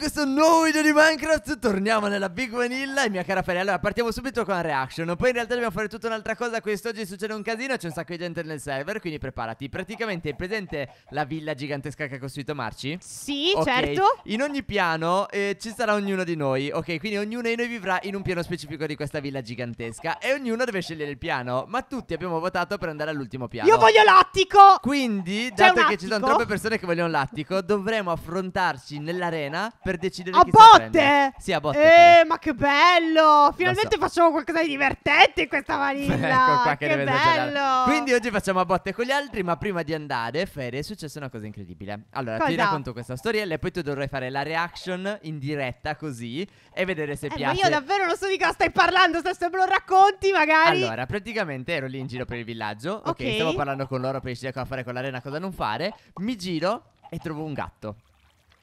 questo nuovo video di Minecraft Torniamo nella Big Vanilla e mia cara Feli Allora partiamo subito con la reaction Poi in realtà dobbiamo fare tutta un'altra cosa Quest'oggi succede un casino C'è un sacco di gente nel server Quindi preparati Praticamente è presente la villa gigantesca che ha costruito Marci? Sì, okay. certo In ogni piano eh, ci sarà ognuno di noi Ok, quindi ognuno di noi vivrà in un piano specifico di questa villa gigantesca E ognuno deve scegliere il piano Ma tutti abbiamo votato per andare all'ultimo piano Io voglio l'attico Quindi, dato che ci sono troppe persone che vogliono l'attico Dovremo affrontarci nell'arena per per decidere a chi botte? Sì, a botte. Eh, ma che bello! Finalmente so. facciamo qualcosa di divertente in questa ecco, vaniglia. ecco qua che, che bello. Esagerare. Quindi oggi facciamo a botte con gli altri, ma prima di andare, Fede, è successa una cosa incredibile. Allora, cosa? ti racconto questa storiella e poi tu dovrai fare la reaction in diretta così e vedere se eh, piace. Ma io davvero non so di cosa stai parlando, se me lo racconti magari. Allora, praticamente ero lì in giro per il villaggio. Ok, okay stavo parlando con loro per decidere cosa fare con l'arena, cosa non fare. Mi giro e trovo un gatto.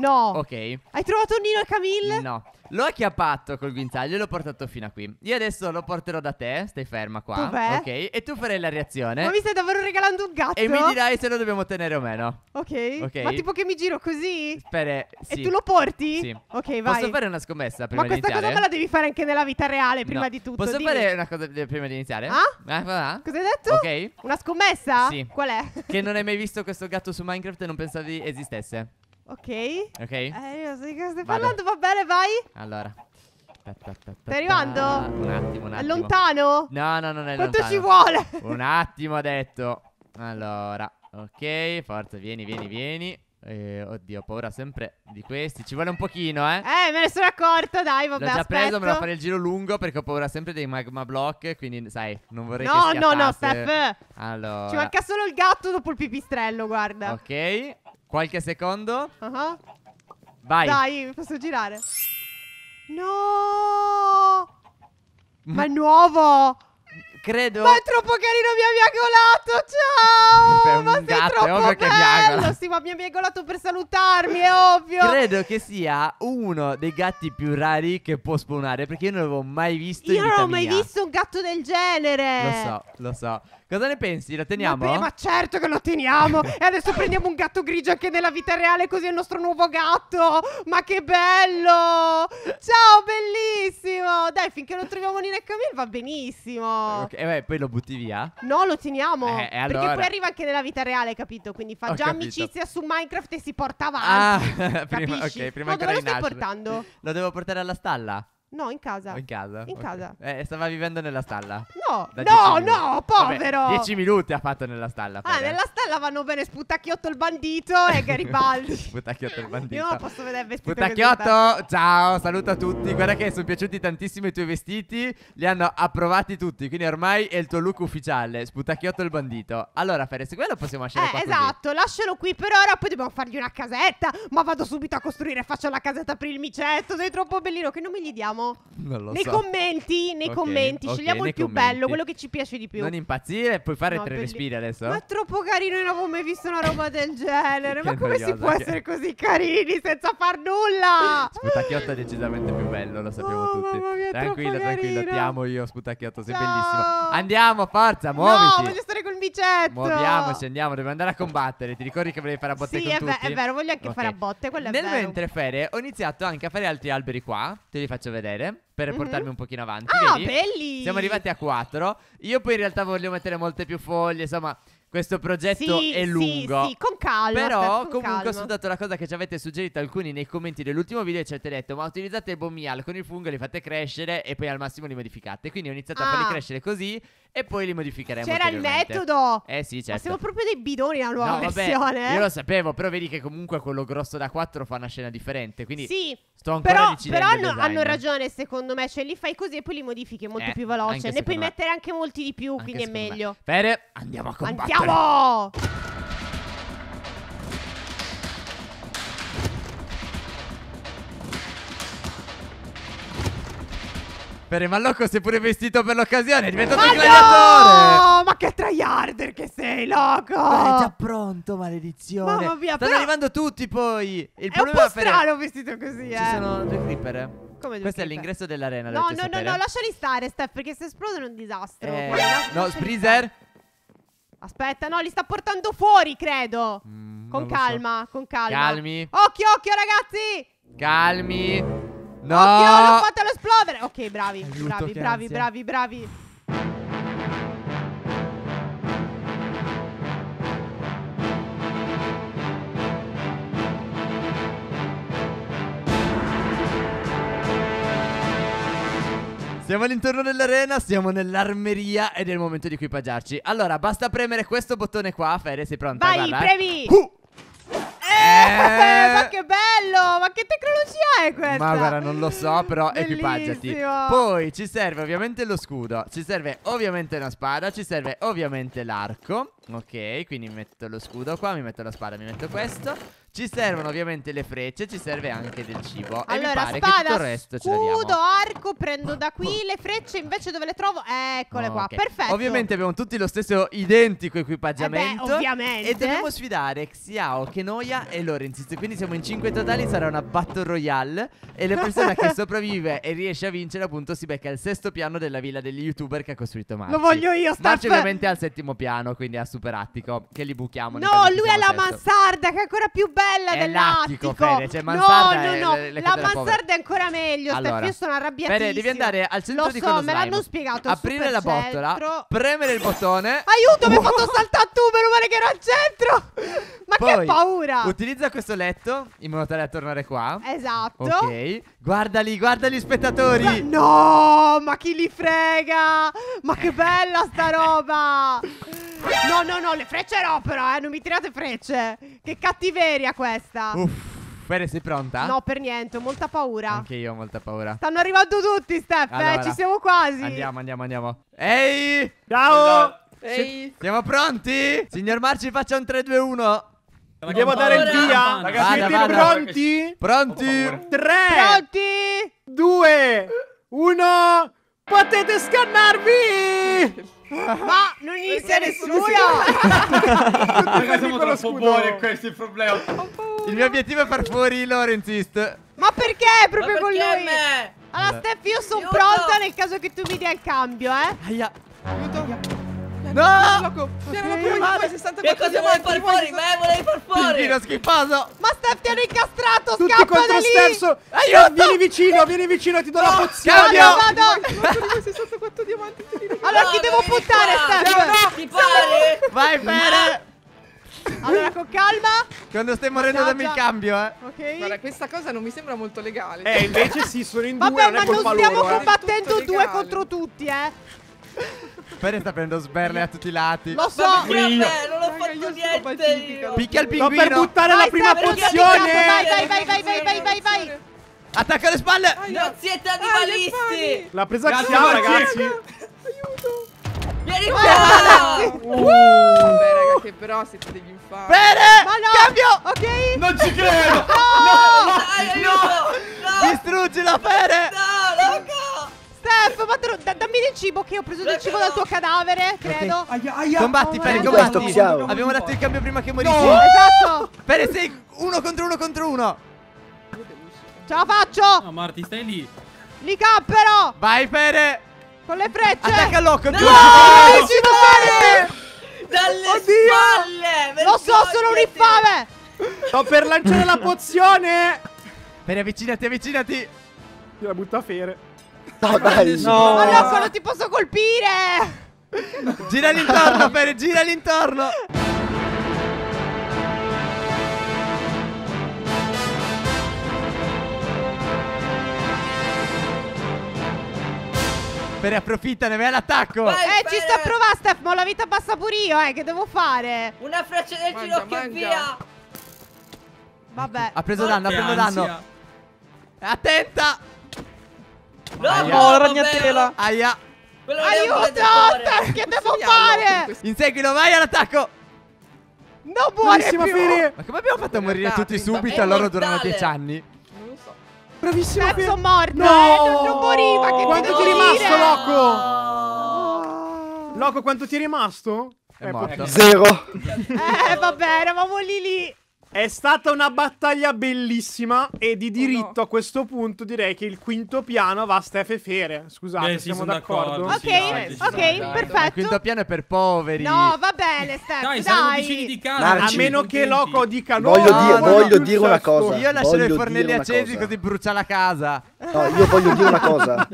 No. Ok. Hai trovato Nino e Camille? No. L'ho acchiappato col guinzaglio e l'ho portato fino a qui. Io adesso lo porterò da te. Stai ferma qua. Dov'è? Ok. E tu farai la reazione. Ma mi stai davvero regalando un gatto? E mi dirai se lo dobbiamo tenere o meno. Ok. Ok. Ma tipo che mi giro così? Spera. Sì. E tu lo porti? Sì. Ok, vai. Posso fare una scommessa prima di iniziare? Ma questa cosa me la devi fare anche nella vita reale, prima no. di tutto. Posso Dimmi. fare una cosa prima di iniziare? Ah? ah? ah? Cosa hai detto? Ok. Una scommessa? Sì. Qual è? Che non hai mai visto questo gatto su Minecraft e non pensavi esistesse. Ok. Ok. Eh, se stai parlando, va bene, vai. Allora. Stai arrivando? Un attimo, un attimo. È lontano? No, no, non è Quanto lontano. Quanto ci vuole? un attimo, ha detto. Allora. Ok, forza, vieni, vieni, vieni. Eh, oddio, ho paura sempre di questi. Ci vuole un pochino, eh? Eh, me ne sono accorto, dai, vabbè. L'ho già aspetto. preso, me lo fare il giro lungo perché ho paura sempre dei magma block. Quindi, sai, non vorrei no, che No, no, no, Steph. Allora. Ci manca solo il gatto dopo il pipistrello, guarda. Ok. Qualche secondo. Uh -huh. Vai. Dai, posso girare. No! Ma è nuovo! Credo. Ma è troppo carino, mi ha miagolato. Ciao! Per un ma sei gatto, troppo è bello. Sì, ma mi ha miagolato per salutarmi, è ovvio. Credo che sia uno dei gatti più rari che può spawnare. Perché io non l'avevo mai visto. Io non ho mai visto un gatto del genere. Lo so, lo so. Cosa ne pensi? La teniamo? Ma, ma certo che lo teniamo. e adesso prendiamo un gatto grigio anche nella vita reale, così è il nostro nuovo gatto. Ma che bello! Ciao, bellissimo! Dai, finché non troviamo Nina e Camille va benissimo. Ok, e eh, poi lo butti via? No, lo teniamo. Eh, eh, allora. Perché poi arriva anche nella vita reale, capito? Quindi fa Ho già capito. amicizia su Minecraft e si porta ah, avanti. Ah, prima, ok, prima no, dove lo stai portando? Lo devo portare alla stalla. No, in casa. Oh, in casa. In okay. casa. Eh, stava vivendo nella stalla. No, no, minuti. no, povero. Vabbè, dieci minuti ha fatto nella stalla. Ah, nella stalla vanno bene Sputacchiotto il bandito e Garibaldi. Sputacchiotto il bandito. Io non posso vedere vestito Sputacchiotto, ciao, saluto a tutti. Guarda che sono piaciuti tantissimo i tuoi vestiti. Li hanno approvati tutti, quindi ormai è il tuo look ufficiale. Sputacchiotto il bandito. Allora, Fere, se quello possiamo lasciare eh, qua esatto, così. lascialo qui per ora, poi dobbiamo fargli una casetta. Ma vado subito a costruire, faccio la casetta per il micetto, sei troppo bellino, che non mi gli diamo? scegliamo? nei so. Commenti, nei okay, commenti, okay, scegliamo il più commenti. bello, quello che ci piace di più. Non impazzire, puoi fare no, tre belli... respiri adesso. Ma è eh? troppo carino, io non avevo mai visto una roba del genere. ma come si può che... essere così carini senza far nulla? Sputacchiotto è decisamente più bello, lo sappiamo oh, tutti. Mia, tranquillo, tranquillo, ti amo io, Sputacchiotto, sei no. bellissimo. Andiamo, forza, muoviti. No, voglio stare bicetto. Muoviamoci, andiamo, dobbiamo andare a combattere. Ti ricordi che volevi fare a botte sì, con tutti? Sì, è vero, voglio anche okay. fare a botte, quello è Nel vero. Nel mentre Fere ho iniziato anche a fare altri alberi qua, te li faccio vedere per mm-hmm. portarmi un pochino avanti. Ah, vedi? belli! Siamo arrivati a 4. Io poi in realtà voglio mettere molte più foglie, insomma, questo progetto sì, è lungo. Sì, sì, con calma. Però con comunque calma. ho soltanto la cosa che ci avete suggerito alcuni nei commenti dell'ultimo video e ci avete detto ma utilizzate il bomial con il fungo, li fate crescere e poi al massimo li modificate. Quindi ho iniziato ah. a farli ah. crescere così e poi li modificheremo. C'era il metodo. Eh sì, certo. Ma siamo proprio dei bidoni la nuova no, versione. Eh. io lo sapevo, però vedi che comunque quello grosso da 4 fa una scena differente. Quindi sì, sto ancora Però, però hanno, hanno, ragione secondo me, cioè li fai così e poi li modifichi è molto eh, più veloce. Ne puoi me. mettere anche molti di più, anche quindi è meglio. Me. Bene, andiamo a combattere. Andiamo Andiamo! Per il Mallocco si è pure vestito per l'occasione, è diventato ma un gladiatore! No! Ma che tryharder che sei, loco! Ma è già pronto, maledizione! Mamma mia, Stanno però... arrivando tutti poi! Il è un po' strano vestito così, Ci eh! Ci sono due creeper, eh? Questo è l'ingresso dell'arena. No, no, sapere. no, no, lasciali stare, Steph, perché se esplode è un disastro. Eh, no, Spreezer. Aspetta, no, li sta portando fuori, credo. Mm, con calma, so. con calma. Calmi. Occhio, occhio, ragazzi. Calmi. No. Occhio, l'ho fatto esplodere. Ok, bravi, Aiuto, bravi, bravi, bravi, bravi, bravi. Siamo all'interno dell'arena, siamo nell'armeria ed è il momento di equipaggiarci. Allora, basta premere questo bottone qua, Fede, sei pronta? Vai, Guarda, premi! Eh. Uh. Eh, ma eh. che bello! Ma che tecnologia è questa? Ma guarda, non lo so, però mm, Bellissimo. equipaggiati. Poi ci serve ovviamente lo scudo, ci serve ovviamente una spada, ci serve ovviamente l'arco. Ok, quindi metto lo scudo qua, mi metto la spada, mi metto questo. Ci servono ovviamente le frecce, ci serve anche del cibo. Allora, e mi pare spada, che tutto il resto scudo, arco, prendo da qui le frecce, invece dove le trovo? Eccole oh, qua, perfetto. Ovviamente abbiamo tutti lo stesso identico equipaggiamento. Eh beh, ovviamente. E dobbiamo sfidare Xiao, Kenoia e Lorenz. Quindi siamo in 5 totali, sarà una battle royale e la persona che sopravvive e riesce a vincere appunto si becca al sesto piano della villa degli youtuber che ha costruito Marci. Lo voglio io, Steph. Marci ovviamente al settimo piano, quindi a attico che li buchiamo. No, lui è la mansarda che è ancora più bella bella è dell'attico. Fede, cioè, mansarda no, no, no. È, la mansarda è ancora meglio. Allora, Steph, io sono arrabbiatissima. Bene, devi andare al centro Lo di so, me l'hanno spiegato. Aprire la bottola, premere il bottone. Aiuto, mi hai fatto saltare tu. Meno male che ero al centro. Ma Poi, che paura. Utilizza questo letto in modo tale da tornare qua. Esatto. Ok. Guarda lì, guarda gli spettatori. no, ma chi li frega? Ma che bella sta roba. No, no, no, le frecce no però, eh, non mi tirate frecce. Che cattiveria questa. Uff. Bene, sei pronta? No, per niente, ho molta paura. Anche io ho molta paura. Stanno arrivando tutti, Steph, allora, eh, ci siamo quasi. Andiamo, andiamo, andiamo. Ehi! Ciao! Ehi! Siamo pronti? Signor Marci, faccia un 3 2 1. Andiamo a dare il via. Ragazzi, vada, siete vada. pronti? Pronti? 3 Pronti? 2 1 Potete scannarvi! Ma non inizia nessuno! Perché siamo troppo buoni questo è il problema. Il mio obiettivo è far fuori i Lorenzist. Ma perché? Proprio Ma perché con lui? Me? Allora, Steph, io sono pronta nel caso che tu mi dia il cambio, eh. Aia. Aiuto. Aia. No! Piano okay. lo 60 Che cosa vuoi far fuori? Ma volevi far fuori! Pipino schifoso! Ma Steph ti hanno incastrato! Tutti scappa contro da lì! Steph! Aiuto! Vieni vicino, vieni vicino, ti do la pozione! Vado, vado! 64 diamanti! Allora ti devo buttare, Steph? Ti pare? Vai, Fere! Allora, con calma. Quando stai morendo dammi il cambio, eh. Ok. Guarda, questa cosa non mi sembra molto legale. Eh, invece sì, sono in due, Vabbè, non ma non stiamo eh. combattendo due contro tutti, eh. Fede sta prendendo sberle a tutti i lati. Lo so, non ho fatto niente io. Picchia il pinguino. Sto per buttare la prima pozione. Vai, vai, vai, vai, vai, vai, vai. Attacca le spalle. Non siete animalisti. L'ha presa Chiara, ragazzi. Aiuto. Vieni ah. qua! Uh. Vabbè, raga, che però siete degli infami. Bene! Ma no! Cambio! Ok! Non ci credo! No! No! no! no! Distruggila, Fede! No! Steph, fatelo, da, dammi del cibo che ho preso del cibo dal tuo cadavere, credo. Aia, aia. Combatti, oh, Pere, eh, combatti. Questo, Abbiamo dato il cambio prima che morissi. No. Esatto. Pere, sei uno contro uno contro uno. Ce la faccio. No, Marti, stai lì. Lì però. Vai, Pere. Con le frecce. Attacca l'occhio. No, no, no, Dalle Oddio. spalle. Lo so, sono un infame. Sto per lanciare la pozione. Pere, avvicinati, avvicinati. La butta a fere. No, dai. No. Ma loco, non ti posso colpire. Gira all'intorno, Pere, gira all'intorno. Pere, approfittane, vai all'attacco. Vai, eh, Pere. ci sto a provare, Steph, ma ho la vita passa pure io, eh, che devo fare? Una freccia del mangia, ginocchio mangia. via. Vabbè. Ha preso danno, ha preso danno. Attenta. No, Aia. no, la ragnatela. Aia. Aiuto, che devo fare? Inseguilo, vai all'attacco. No, buonissimo, più. Ma come abbiamo fatto a morire tutti subito allora durano dieci anni? Non lo so. Bravissimo. Beh, sono morto. No. Eh, non, non moriva. Che quanto ti è rimasto, Loco? Loco, quanto ti è rimasto? È eh, morto. Zero. Eh, vabbè, eravamo lì lì. È stata una battaglia bellissima e di diritto oh no. a questo punto direi che il quinto piano va a Steffi Fere. Scusate, Beh, siamo d'accordo. ok, sì, dai, ok, dai, perfetto. Il quinto piano è per poveri. No, va bene, Steffi, dai. dai. di casa. Narci. A meno che Loco dica no. Voglio, no, dire, no, voglio dire una cosa. Io lascerò i fornelli accesi così brucia la casa. No, io voglio dire una cosa.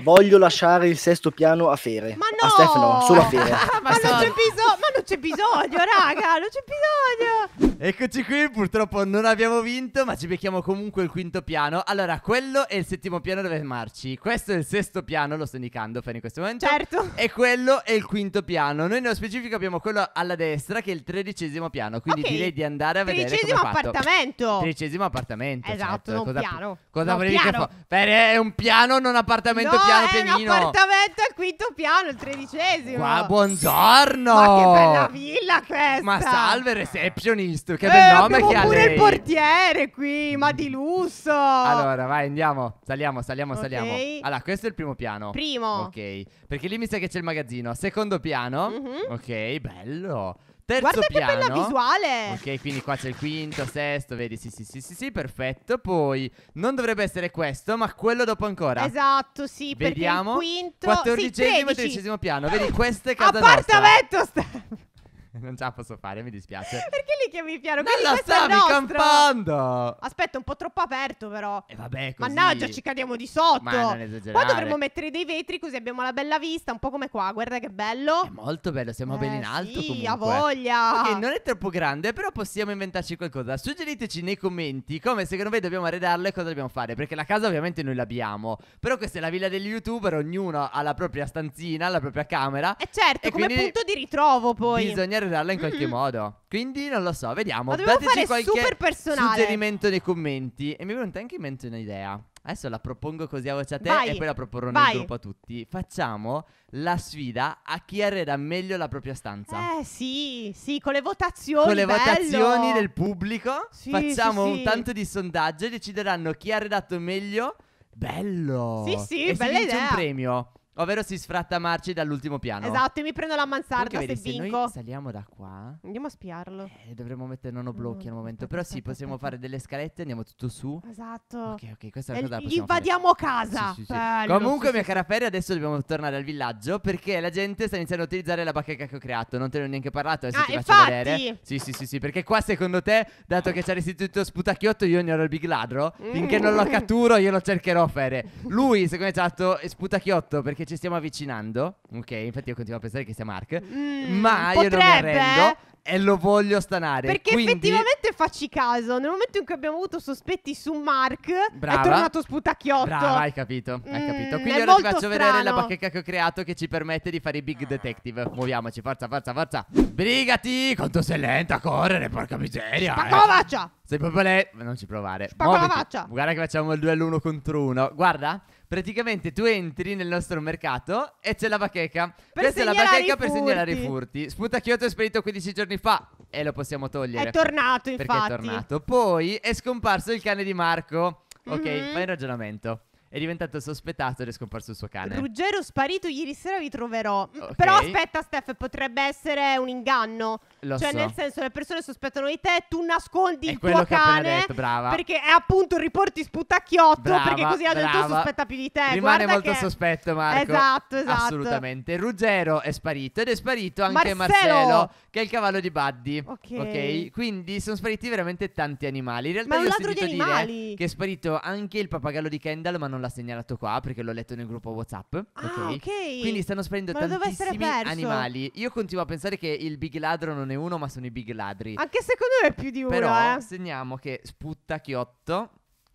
voglio lasciare il sesto piano a Fere. Ma no! A Stefano, solo a Fere. ma, non c'è bisogno, ma non c'è bisogno, raga, non c'è bisogno. Eccoci qui, purtroppo non abbiamo vinto, ma ci becchiamo comunque il quinto piano. Allora, quello è il settimo piano dove marci. Questo è il sesto piano, lo sto indicando Fere in questo momento. Certo. E quello è il quinto piano. Noi nello specifico abbiamo quello alla destra che è il tredicesimo piano, quindi okay. direi di andare a vedere Tredicesimo appartamento. Tredicesimo appartamento. Esatto, certo. non cosa, piano. Cosa non che fa? Beh, è un piano, non appartamento, no, piano, pianino. È un appartamento al quinto piano, il tredicesimo. Ma buongiorno. Ma che bella villa questa. Ma salve, receptionist. Che eh, bel nome che ha lei. pure il portiere qui, ma di lusso. Allora, vai, andiamo. Saliamo, saliamo, okay. saliamo. Allora, questo è il primo piano. Primo. Ok. Perché lì mi sa che c'è il magazzino. Secondo piano. Mm -hmm. Ok, bello. Terzo Guarda piano. che bella visuale! Ok, quindi qua c'è il quinto, sesto, vedi? Sì, sì, sì, sì, sì, perfetto. Poi non dovrebbe essere questo, ma quello dopo ancora. Esatto, sì, Vediamo. perché il quinto, quattordicesimo sì, e tredicesimo piano. Vedi, questo è casa Appartamento nostra. Appartamento non ce la posso fare, mi dispiace. Perché li chiami piano? Non lo so, mi confondo. Aspetta, un po' troppo aperto però. E eh, vabbè, così. Mannaggia, ci cadiamo di sotto. Ma non esagerare. Poi dovremmo mettere dei vetri così abbiamo la bella vista, un po' come qua, guarda che bello. È molto bello, siamo eh, ben in alto sì, ha voglia. Ok, non è troppo grande, però possiamo inventarci qualcosa. Suggeriteci nei commenti come secondo voi dobbiamo arredarlo e cosa dobbiamo fare, perché la casa ovviamente noi l'abbiamo, però questa è la villa degli youtuber, ognuno ha la propria stanzina, la propria camera. E eh, certo, e come punto di ritrovo poi. Bisogna sotterrarla in qualche mm-hmm. modo. Quindi non lo so, vediamo. Ma Dateci fare super qualche personale. suggerimento nei commenti. E mi è venuta anche in mente un'idea. Adesso la propongo così a voce a te Vai, e poi la proporrò vai. nel gruppo a tutti. Facciamo la sfida a chi arreda meglio la propria stanza. Eh sì, sì, con le votazioni. Con le bello. votazioni del pubblico Sì, facciamo sì, un tanto di sondaggio e decideranno chi ha arredato meglio. Bello! Sì, sì, e si bella vince idea. un premio. Ovvero si sfratta Marci dall'ultimo piano. Esatto, e mi prendo la mansarda vedi, se, se vinco. Noi saliamo da qua. Andiamo a spiarlo. Eh, dovremmo mettere nonoblocchi al momento. Però sì, possiamo fare delle scalette, andiamo tutto su. Esatto. Ok, ok, questa è una cosa da Invadiamo fare. casa. Sì, sì, sì. Bello, Comunque, sì, mia cara Ferri, adesso dobbiamo tornare al villaggio perché la gente sta iniziando a utilizzare la bacheca che ho creato. Non te ne ho neanche parlato, adesso ah, ti infatti. faccio vedere. Sì, sì, sì, sì, perché qua secondo te, dato che ci ha restituito sputacchiotto, io ne ero il big ladro, mm. finché non lo mm. catturo io lo cercherò Ferre. Lui, secondo me, ci ha sputacchiotto perché che ci stiamo avvicinando, ok? Infatti io continuo a pensare che sia Mark, mm, ma potrebbe. io non mi arrendo e lo voglio stanare. Perché Quindi... effettivamente facci caso, nel momento in cui abbiamo avuto sospetti su Mark, Brava. è tornato sputacchiotto. Brava, hai capito, hai mm, capito. Quindi ora ti faccio strano. vedere la bacheca che ho creato che ci permette di fare i big detective. Muoviamoci, forza, forza, forza. Brigati, quanto sei lenta a correre, porca miseria. Spacco eh. la faccia. Sei proprio lenta. Non ci provare. Spacco Muoviti. faccia. Guarda che facciamo il duello uno contro uno. Guarda. Praticamente tu entri nel nostro mercato e c'è la bacheca. Per Questa è la bacheca per segnalare i furti. Sputacchiotto è sparito 15 giorni fa e lo possiamo togliere. È tornato, infatti. Perché è tornato. Poi è scomparso il cane di Marco. Ok, mm-hmm. fai il ragionamento è diventato sospettato ed è scomparso il suo cane. Ruggero sparito, ieri sera vi troverò. Mm, okay. Però aspetta, Steph, potrebbe essere un inganno. Lo cioè, so. nel senso, le persone sospettano di te, tu nascondi è il tuo cane. Detto, perché è appunto riporti sputacchiotto. Brava, perché così la gente sospetta più di te. Rimane Guarda molto che... sospetto, Marco. Esatto, esatto. Assolutamente. Ruggero è sparito ed è sparito anche Marcello, Marcello che è il cavallo di Buddy. Ok. Quindi sono spariti veramente tanti animali. In realtà, ma io ho sentito di animali. che è sparito anche il pappagallo di Kendall, ma non l'ha segnalato qua perché l'ho letto nel gruppo WhatsApp. ok. Ah, okay. Quindi stanno sparendo ma tantissimi animali. Io continuo a pensare che il big ladro non è uno, ma sono i big ladri. Anche secondo me è più di uno. Però eh. segniamo che Sputtacchiotto.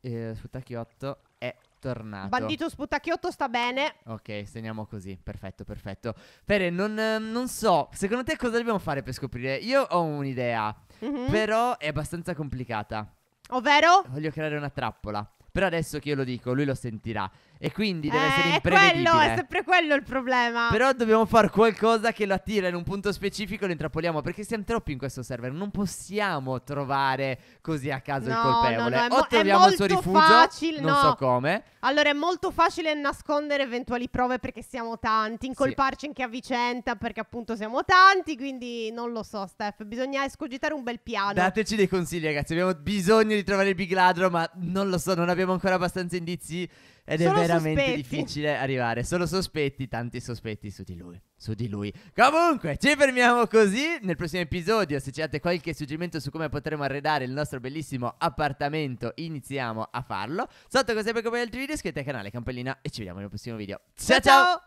Eh, Sputtacchiotto è tornato. Bandito Sputtacchiotto sta bene. Ok, segniamo così. Perfetto, perfetto. Pere, non, non, so. Secondo te cosa dobbiamo fare per scoprire? Io ho un'idea, mm-hmm. però è abbastanza complicata. Ovvero? Voglio creare una trappola. Però adesso che io lo dico, lui lo sentirà. E quindi deve eh, essere imprevedibile. Quello, è sempre quello il problema. Però dobbiamo fare qualcosa che lo attira in un punto specifico e lo intrappoliamo. Perché siamo troppi in questo server. Non possiamo trovare così a caso no, il colpevole. No, no, o troviamo il suo rifugio. Facile, non no. so come. Allora è molto facile nascondere eventuali prove perché siamo tanti. Incolparci sì. anche a vicenda perché appunto siamo tanti. Quindi non lo so, Steph. Bisogna escogitare un bel piano. Dateci dei consigli, ragazzi. Abbiamo bisogno di trovare il big ladro, ma non lo so, non abbiamo ancora abbastanza indizi ed Solo è veramente sospetti. difficile arrivare. Solo sospetti, tanti sospetti su di lui. Su di lui. Comunque, ci fermiamo così. Nel prossimo episodio, se ci date qualche suggerimento su come potremo arredare il nostro bellissimo appartamento, iniziamo a farlo. Sotto, come sempre, come altri video, iscrivetevi al canale, campanellina e ci vediamo nel prossimo video. ciao! ciao! ciao!